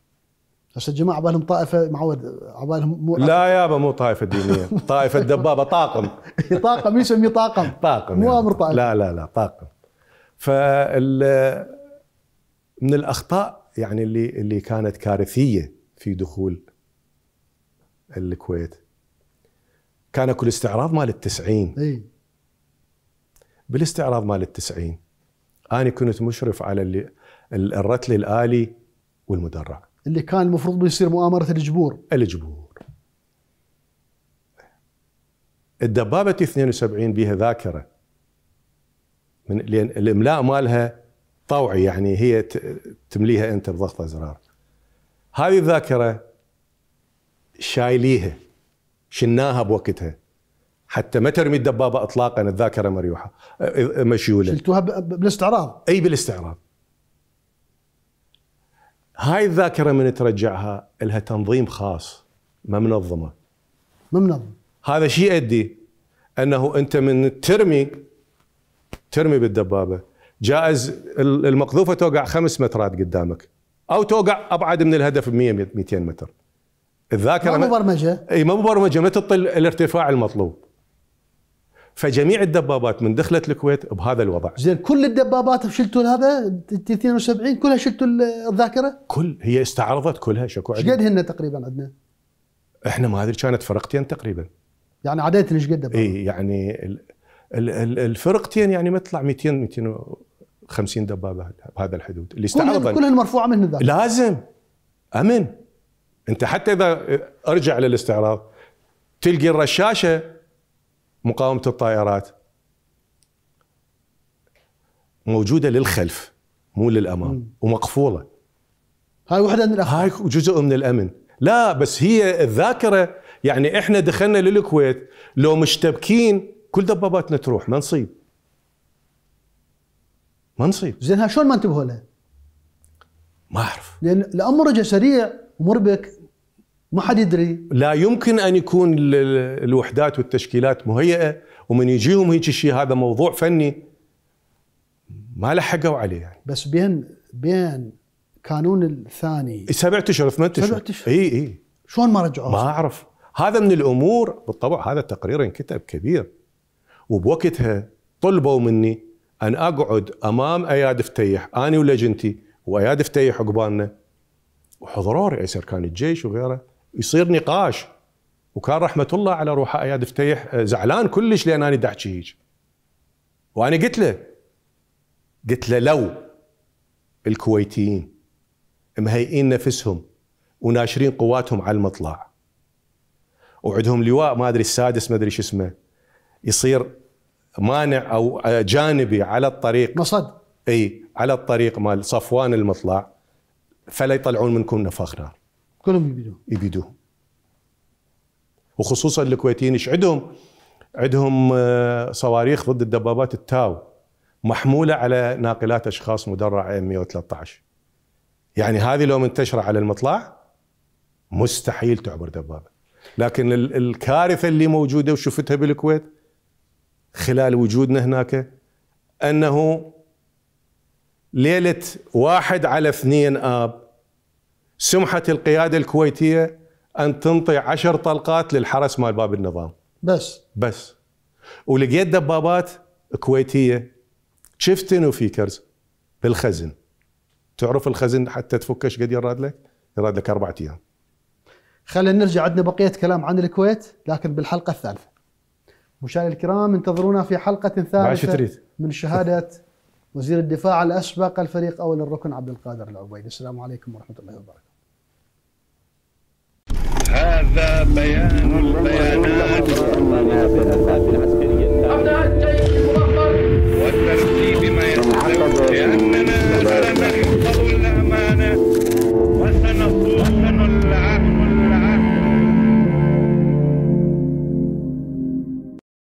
بس الجماعه بالهم طائفه معود عبالهم مو لا يابا مو طائفه دينيه طائفه دبابه طاقم طاقم يسمي طاقم طاقم مو يعني. امر طائفه لا لا لا طاقم فال من الاخطاء يعني اللي اللي كانت كارثيه في دخول الكويت كان اكو الاستعراض مال التسعين اي بالاستعراض مال التسعين انا كنت مشرف على اللي الرتل الالي والمدرع اللي كان المفروض بيصير مؤامره الجبور الجبور الدبابه 72 بيها ذاكره من لان الاملاء مالها طوعي يعني هي تمليها انت بضغط ازرار هذه الذاكره شايليها شلناها بوقتها حتى ما ترمي الدبابه اطلاقا الذاكره مريوحه مشيوله شلتوها بالاستعراض اي بالاستعراض هاي الذاكره من ترجعها لها تنظيم خاص ما منظمه ما منظم هذا شيء يؤدي انه انت من ترمي ترمي بالدبابه جائز المقذوفه توقع خمس مترات قدامك او توقع ابعد من الهدف ب 100 200 متر الذاكره ما مبرمجه اي ما مبرمجه ما تطل الارتفاع المطلوب فجميع الدبابات من دخلت الكويت بهذا الوضع زين كل الدبابات شلتوا هذا 72 كلها شلتوا الذاكره كل هي استعرضت كلها شكو عندنا قد هن تقريبا عندنا احنا ما ادري كانت فرقتين تقريبا يعني عديت ايش قد اي يعني ال ال ال الفرقتين يعني ما تطلع 200 250 دبابه بهذا الحدود اللي استعرضت كلها مرفوعه من الذاكره لازم امن انت حتى اذا ارجع للاستعراض تلقي الرشاشه مقاومه الطائرات موجوده للخلف مو للامام ومقفوله هاي وحده من الأخير. هاي جزء من الامن لا بس هي الذاكره يعني احنا دخلنا للكويت لو مشتبكين كل دباباتنا تروح ما نصيب ما نصيب زين شلون ما انتبهوا لها؟ ما اعرف لان الامر رجع سريع ومربك ما حد يدري لا يمكن ان يكون الوحدات والتشكيلات مهيئه ومن يجيهم هيك شيء هذا موضوع فني ما لحقوا عليه يعني بس بين بين كانون الثاني سبعة اشهر ثمان اشهر سبعة اشهر اي اي شلون ما رجعوا ما اعرف هذا من الامور بالطبع هذا تقرير انكتب كبير وبوقتها طلبوا مني ان اقعد امام اياد فتيح انا ولجنتي واياد فتيح عقبالنا وحضروا رئيس اركان الجيش وغيره يصير نقاش وكان رحمه الله على روح اياد فتيح آه، زعلان كلش لان انا دحكي هيك وانا قلت له قلت له لو الكويتيين مهيئين نفسهم وناشرين قواتهم على المطلع وعندهم لواء ما ادري السادس ما ادري شو اسمه يصير مانع او آه، جانبي على الطريق مصد اي على الطريق مال صفوان المطلع فلا يطلعون منكم نفخ نار كلهم يبيدوهم يبيدوهم وخصوصا الكويتيين ايش عندهم؟ عندهم آه، صواريخ ضد الدبابات التاو محموله على ناقلات اشخاص مدرعه ام 113 يعني هذه لو منتشره على المطلع مستحيل تعبر دبابه لكن الكارثه اللي موجوده وشفتها بالكويت خلال وجودنا هناك انه ليله واحد على اثنين اب سمحت القيادة الكويتية أن تنطي عشر طلقات للحرس مال باب النظام بس بس ولقيت دبابات كويتية شفتن وفيكرز بالخزن تعرف الخزن حتى تفكه ايش قد يراد لك؟ يراد لك أربعة أيام خلينا نرجع عندنا بقية كلام عن الكويت لكن بالحلقة الثالثة مشاهدينا الكرام انتظرونا في حلقة ثالثة من شهادة وزير الدفاع الأسبق الفريق أول الركن عبد القادر العبيد السلام عليكم ورحمة الله وبركاته هذا بيان البيانات وترتيب ما يتبع باننا سنحفظ الأمانة وسنصون العهد